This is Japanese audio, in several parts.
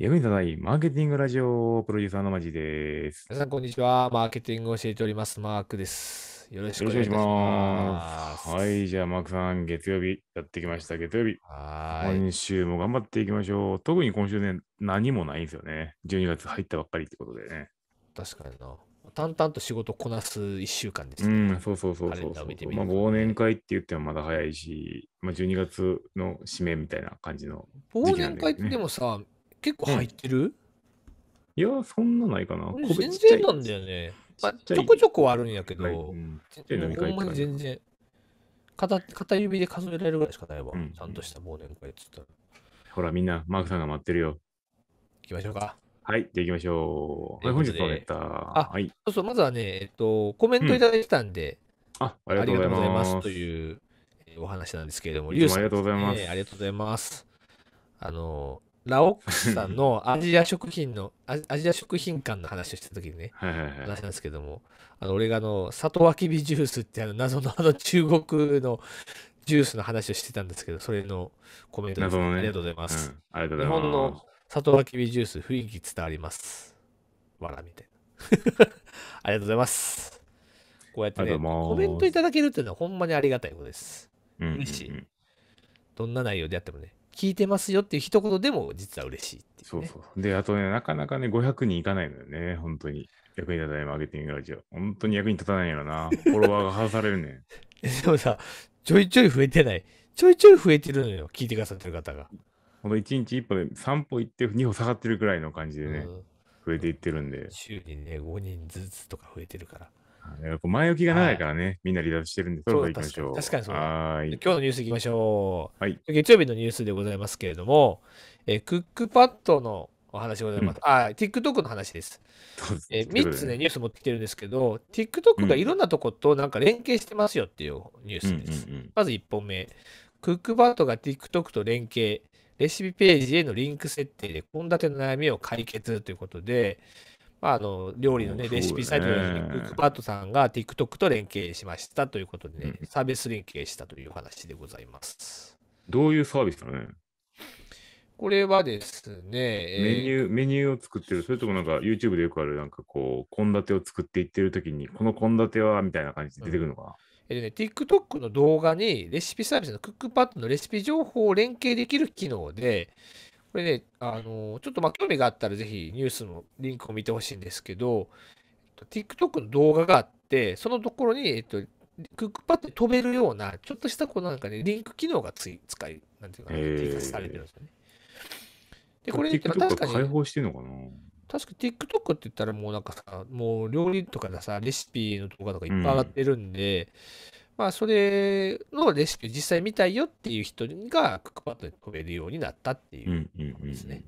役に立ないマーケティングラジオプロデューサーのまじです。皆さん、こんにちは。マーケティングを教えております。マークです。よろしくお願いします。いますはい、じゃあ、マークさん、月曜日やってきました。月曜日。今週も頑張っていきましょう。特に今週ね、何もないんですよね。12月入ったばっかりってことでね。確かにな。淡々と仕事こなす1週間ですね。うん、そうそうそうそうそう、ね、まあ、忘年会って言ってもまだ早いし、まあ、12月の締めみたいな感じの、ね、忘年会ってでもさ、結構入ってる、いや、そんなないかな。全然なんだよね。まあ、ちょこちょこあるんやけど、いほんまに全然片、片指で数えられるぐらいしかないわ。うん、ちゃんとした忘年会っつったら。ほら、みんな、マークさんが待ってるよ。行きましょうか。はい、じゃあ行きましょう。はい、本日はネタ。あ、はい。そうそう、まずはね、えっと、コメントいただいてたんで、うん、あありがとうございます。という、えお話なんですけれども、リュウさん、ありがとうございます。ありがとうございます。あのラオックさんの アジア食品のアジア食品館の話をした時にね、話なんですけどもあの俺があの里脇ワキジュースってあの謎のあの中国のジュースの話をしてたんですけどそれのコメントです、ね、ありがとうございます、うん、日本の里脇ワキジュース雰囲気伝わりますわらみたいな ありがとうございますこうやってねコメントいただけるっていうのはほんまにありがたいことです、うんうんうん、どんな内容であってもね聞いてますよっていう一言でも実は嬉しいっていう、ね、そうそうであとねなかなかね500人いかないのよね本当に役に立たないマーケティングラジオ本当に役に立たないやろなフォロワーが外されるね でもさちょいちょい増えてないちょいちょい増えてるのよ聞いてくださってる方がほんと1日1歩で3歩行って2歩下がってるくらいの感じでね、うん、増えていってるんで週にね5人ずつとか増えてるから前置きが長いからね、はい、みんな離脱してるんで、そろそろ行きましょう。確かにそう今日のニュースいきましょう、はい。月曜日のニュースでございますけれども、えクックパッドのお話ございます。うん、あ、TikTok の話です。え3つね、ニュース持ってきてるんですけど、TikTok がいろんなとことなんか連携してますよっていうニュースです。うんうんうん、まず1本目、クックパッドが TikTok と連携、レシピページへのリンク設定で献立の悩みを解決ということで、まあ、あの料理の、ね、レシピサイトのクックパッドさんが TikTok と連携しましたということで、ねうん、サービス連携したという話でございます。どういうサービスかねこれはですね、メニュー、メニューを作ってる、それともなんか YouTube でよくある、なんかこう、献立を作っていってるときに、この献立はみたいな感じで出てくるのかな、うんえっとね、TikTok の動画にレシピサービスのクックパッドのレシピ情報を連携できる機能で、これね、あの、ちょっとまあ興味があったらぜひニュースのリンクを見てほしいんですけど、TikTok の動画があって、そのところに、えっと、クックパッドで飛べるような、ちょっとしたこうなんかね、リンク機能がつい使い、なんていうかね、追加されてるんですよね。で、これ、ね、確かに。開放してんのかな確か TikTok って言ったらもうなんかさ、もう料理とかでさ、レシピの動画とかいっぱい上がってるんで、うんまあ、それのレシピを実際見たいよっていう人がクックパッドで飛べるようになったっていうですね。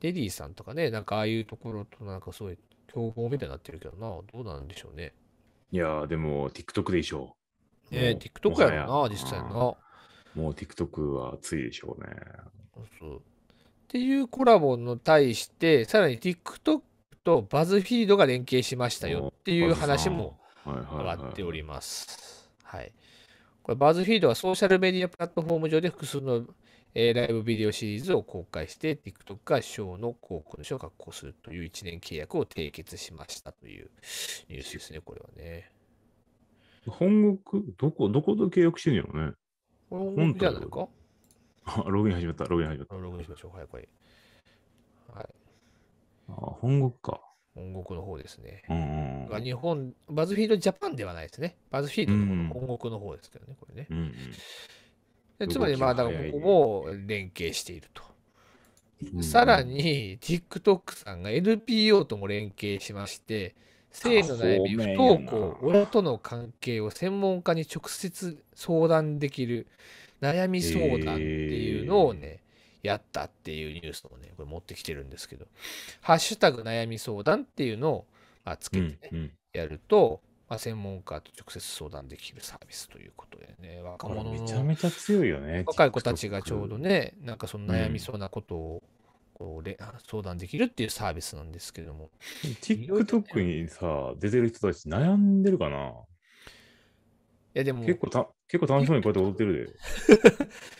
デリーさんとかね、なんかああいうところとなんかすごい競合みたいになってるけどな、どうなんでしょうね。いやー、でも TikTok でしょう。ねえ、TikTok やろな、実際な。もう TikTok は熱いでしょうね。そうっていうコラボの対して、さらに TikTok とバズフィードが連携しましたよっていう話も上がっております。はい。これ、バズフィードはソーシャルメディアプラットフォーム上で複数の、えー、ライブビデオシリーズを公開して、TikTok がショーの広告主を確保するという1年契約を締結しましたというニュースですね、これはね。本国、どこ、どこと契約してんやろね。本国じゃないかあ、ログイン始まった、ログイン始まった。ログインしましょう、はい、これ。はい。あ、本国か。本国の方ですね。うんうん、日本、バズフィードジャパンではないですね。バズフィードの本国の方ですけどね、これね。うんうんでつまり、まあ、だからここも連携していると。うん、さらに、TikTok さんが NPO とも連携しまして、性の悩み、不登校、親との関係を専門家に直接相談できる悩み相談っていうのをね、やったっていうニュースもね、これ持ってきてるんですけど、ハッシュタグ悩み相談っていうのを、まあ、つけてね、うんうん、やると、まあ、専門家と直接相談できるサービスということでね、若者めちゃめちゃ強いよね。若い子たちがちょうどね、なんかその悩みそうなことを、こう相談できるっていうサービスなんですけども。TikTok にさ、出てる人たち悩んでるかなやでも結構た結構楽しそうにこうやって踊ってる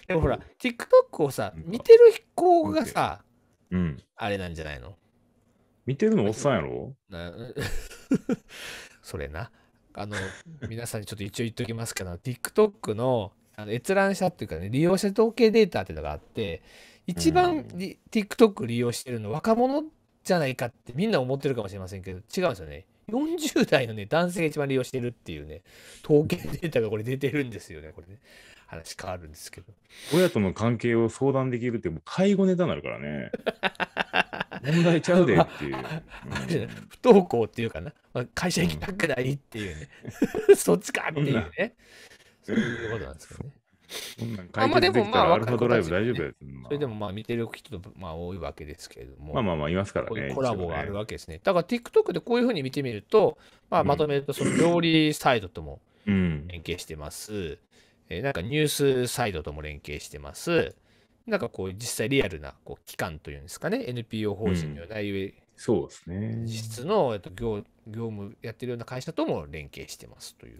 で。でもほら、TikTok をさ、見てる飛行がさ、うん、あれなんじゃないの見てるのおっさんやろ それな。あの、皆さんにちょっと一応言っときますけど、TikTok のあの閲覧者っていうかね、利用者統計データっていうのがあって、一番、うん、TikTok 利用してるの若者じゃないかってみんな思ってるかもしれませんけど、違うんですよね。40代のね、男性が一番利用してるっていうね、統計データがこれ出てるんですよね、これね。話変わるんですけど。親との関係を相談できるって、もう介護ネタになるからね。問題ちゃうでっていう。不登校っていうかな、まあ、会社行きたくないっていうね、そっちかっていうね、そういうことなんですけどね。こんなん解決できたらアルファドライブ大丈夫や、それでもまあ見てる人とまあ多いわけですけれども。まあまあまあいますからね。コラボがあるわけですね。ねだから TikTok でこういうふうに見てみると、まあまとめるとその料理サイドとも連携してます。うん、えなんかニュースサイドとも連携してます。なんかこう実際リアルなこう機関というんですかね、NPO 法人にはないそうですね。実質の、えっと、業業務やってるような会社とも連携してますという。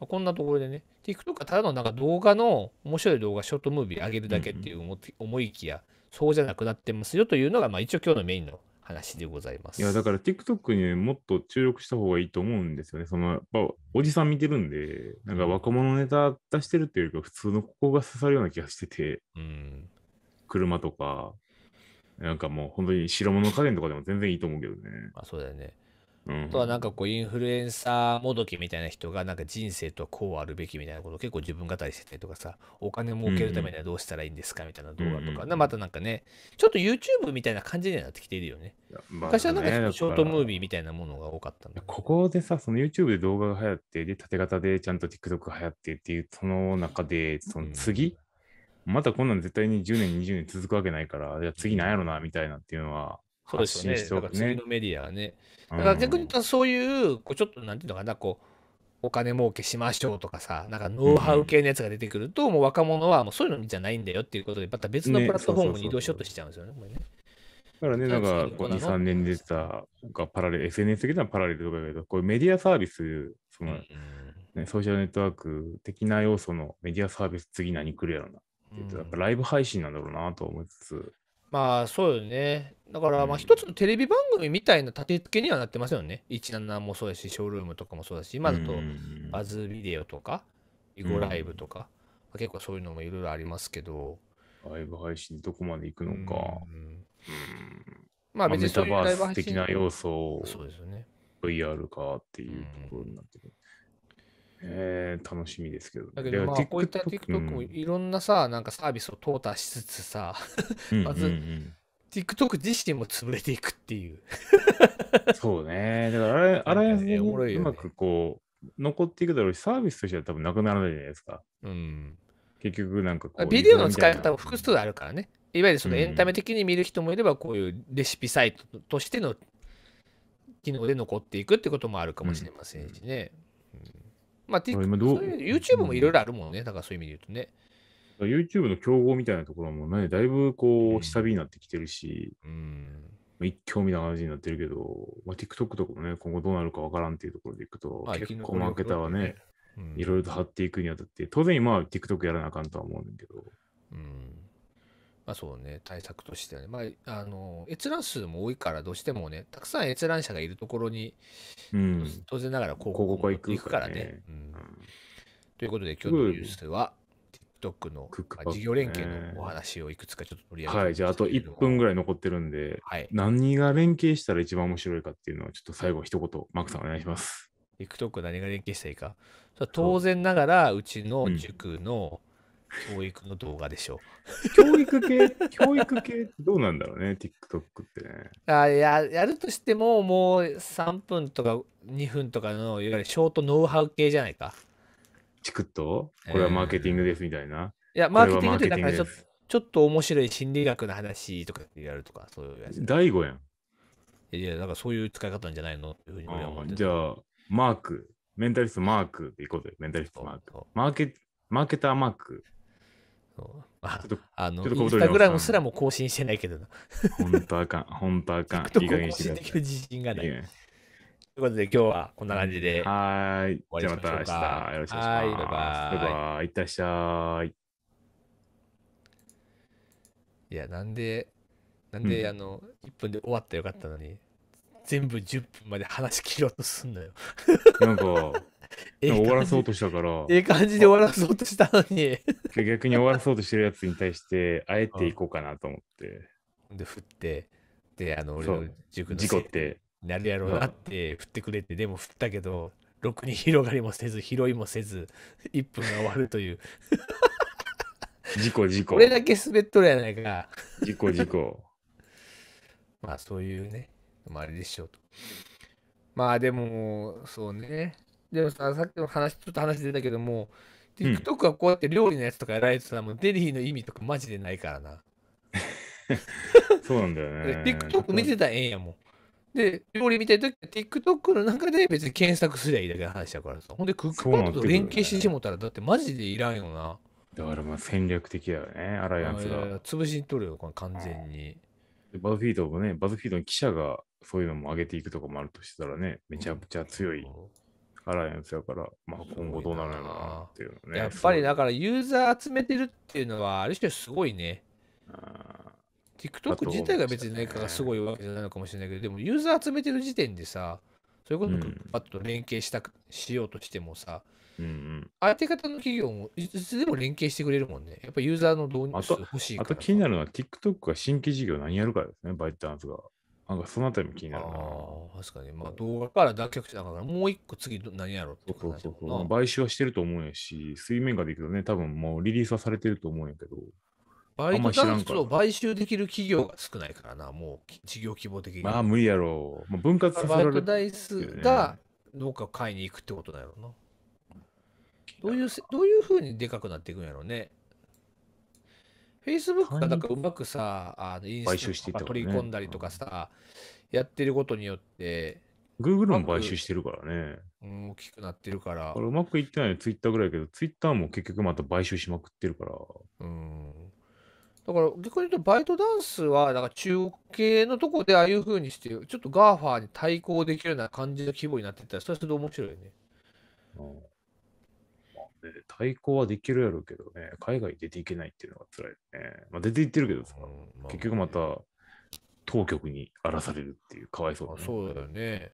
まあ、こんなところでね、TikTok はただのなんか動画の、面白い動画、ショートムービー上げるだけっていう思,、思いきや、そうじゃなくなってますよというのが、まあ、一応今日のメインの話でございます。いや、だから TikTok に、もっと注力した方がいいと思うんですよね。その、やっぱおじさん見てるんで、なんか若者ネタ出してるっていうよりか、普通のここが刺さるような気がしてて、うん、車とか、なんかもう本当に白物家電とかでも全然いいと思うけどね。まあそうだよね。うん、あとはなんかこうインフルエンサーもどきみたいな人がなんか人生とはこうあるべきみたいなことを結構自分語りしてたりとかさお金儲けるためにはどうしたらいいんですかみたいな動画とか、うんうん、またなんかねちょっと YouTube みたいな感じになってきているよね、まあ、昔はなんかショートムービーみたいなものが多かったんだここでさその YouTube で動画が流行ってで縦型でちゃんと TikTok 流行ってっていうその中でその次、うんまたこんなん絶対に10年、20年続くわけないから、ゃあ次なんやろな、みたいなっていうのは、そうですね。だから次のメディアはね。だから逆に言ったらそういう、こうちょっとなんていうのかな、こう、お金儲けしましょうとかさ、なんかノウハウ系のやつが出てくると、もう若者はもうそういうのじゃないんだよっていうことで、また別のプラットフォームに移動しようとしちゃうんですよね。ねだからね、なんか2、3年でしたがパラレル、SNS 的なパラレルとかだけど、こういうメディアサービス、その、ね、ソーシャルネットワーク的な要素のメディアサービス、次何来るやろな。っていうと、やっぱライブ配信なんだろうなと思いつつ。まあそうよね。だから、まあ一つのテレビ番組みたいな立て付けにはなってますよね。17もそうだし、ショールームとかもそうだし、今だとバズビデオとか、囲碁ライブとか、結構そういうのもいろいろありますけど。ライブ配信どこまで行くのか。まあ別にそういうライブ配信。的な要素を、そうですよね。VR かっていうところになってくる。えー、楽しみですけど。だけど、まあ、こういった TikTok もいろんなさ、うん、なんかサービスを淘汰しつつさ、まず、うんうんうん TikTok 自身も潰れていくっていうそうね。だからあれ、あれ、ね、うまくこう、残っていくだろうし、サービスとしては多分なくならないじゃないですか。うん。結局なんかこう。ビデオの使い方も複数あるからね。いわゆるそのエンタメ的に見る人もいれば、こういうレシピサイトとしての機能で残っていくってこともあるかもしれませんしね。うんまあ、YouTube もいろいろあるもんね、だからそういう意味で言うとね。YouTube の競合みたいなところもね、だいぶこう、下火になってきてるし、うん、まあ、一興みたいな感じになってるけど、まあ、TikTok とかもね、今後どうなるかわからんっていうところでいくと、まあ、結構マーケターはね、いろいろと張っていくにあたって、当然今は TikTok やらなあかんとは思うんだけど、うん、まあそうね、対策としてはね。まあ、あの、閲覧数も多いから、どうしてもね、たくさん閲覧者がいるところに、うん、当然ながら広告が行くからね。からねうん、ということで、今日のニュースは、TikTok の、事業連携のお話をいくつかちょっと取り上げて、はい、じゃああと1分ぐらい残ってるんで、はい、何が連携したら一番面白いかっていうのは、ちょっと最後一言、マークさんお願いします。TikTok 何が連携したらいいか。当然ながら、うちの塾の、うん教育の動画でしょう。教育系、教育系どうなんだろうね、TikTok ってね。あややるとしても、もう3分とか2分とかの、いわゆるショートノウハウ系じゃないか。チクッとこれはマーケティングですみたいな。いや、マーケティングってかちょちょっと面白い心理学の話とかやるとか、そういうやつ。大悟やん。いや、なんかそういう使い方なんじゃないのいううじゃあ、マーク、メンタリストマークっいこうぜ、メンタリストマーク。マーケマーケターマーク。ああの、インスタグラムすらも更新してないけどな。本当あかん、本当あかん。いい加減して自信がない。いいということで今日はこんな感じで。はい。じゃあまた明日よろしくお願いします。はい、バイバイ。バイバイ。いってらっしゃい。いや、なんで、なんで、うん、あの、1分で終わったらよかったのに、全部10分まで話し切ろうとすんのよ。なんか、ええ終わらそうとしたから。ええ感じで終わらそうとしたのに。逆に終わらそうとしてるやつに対して、あえていこうかなと思って。で、振って、で、あの、俺の塾の事故って。なるやろうなって振ってくれて、でも振ったけど、ろくに広がりもせず、拾いもせず、1分が終わるという。事故、事故。俺だけ滑っとるやないか。事故、事故。まあ、そういうね、まあ、あれでしょうと。まあ、でも、そうね。でもさ、さっきの話、ちょっと話出たけども、TikTok はこうやって料理のやつとかやられてたら、もうデリーの意味とかマジでないからな。そうなんだよね。TikTok 見てたらええんやもん。で、料理見てるとき、TikTok の中で別に検索すりゃいいだけの話だからさ。ほんで、クックパッドと連携してしもたら、だってマジでいらんよな。だからまあ戦略的だよね、アライアンスが。潰しに取るよ、完全に。バズフィードもね、バズフィードの記者がそういうのも上げていくとかもあるとしたらね、めちゃくちゃ強いアライアンスやから、まあ今後どうなるのかなっていうのね。やっぱりだからユーザー集めてるっていうのは、ある種すごいね。TikTok 自体が別に何かがすごいわけじゃないのかもしれないけど、でもユーザー集めてる時点でさ、そういうこそパッと連携したく、しようとしてもさ、うんうん、相手方の企業もいつでも連携してくれるもんね。やっぱユーザーの導入が。欲しいからあと。あと気になるのは TikTok が新規事業何やるかですね、バイトダンスが。なんかそのあたりも気になるな。ああ、確かに。まあ動画から脱却しなから、もう一個次何やろうってそうそうそう。買収はしてると思うんやし、水面下でいくとね、多分もうリリースはされてると思うんやけど。あ、まトダンスを買収できる企業が少ないからな、もう事業規模的に。まあ無理やろう。まあ、分割させられる、ね、バイダイスがどうかを買いに行くってことだよな。どういう、どういうふうにでかくなっていくんやろうね。Facebook がなんかうまくさ、あのインスタとか取り込んだりとかさ、ね、やってることによって、Google も買収してるからね。大きくなってるから。これうまくいってないの Twitter ぐらいけど、Twitter も結局また買収しまくってるから。うん。だから逆に言うと、バイトダンスは、なんか中国系のとこでああいうふうにして、ちょっと GAFA に対抗できるような感じの規模になってたら、それはそれで面白いね。ね、対抗はできるやろうけどね、海外に出ていけないっていうのが辛いね。まあ、出ていってるけどさ、うんまあ結局また当局に荒らされるっていう、かわいそうだね。そうだよね。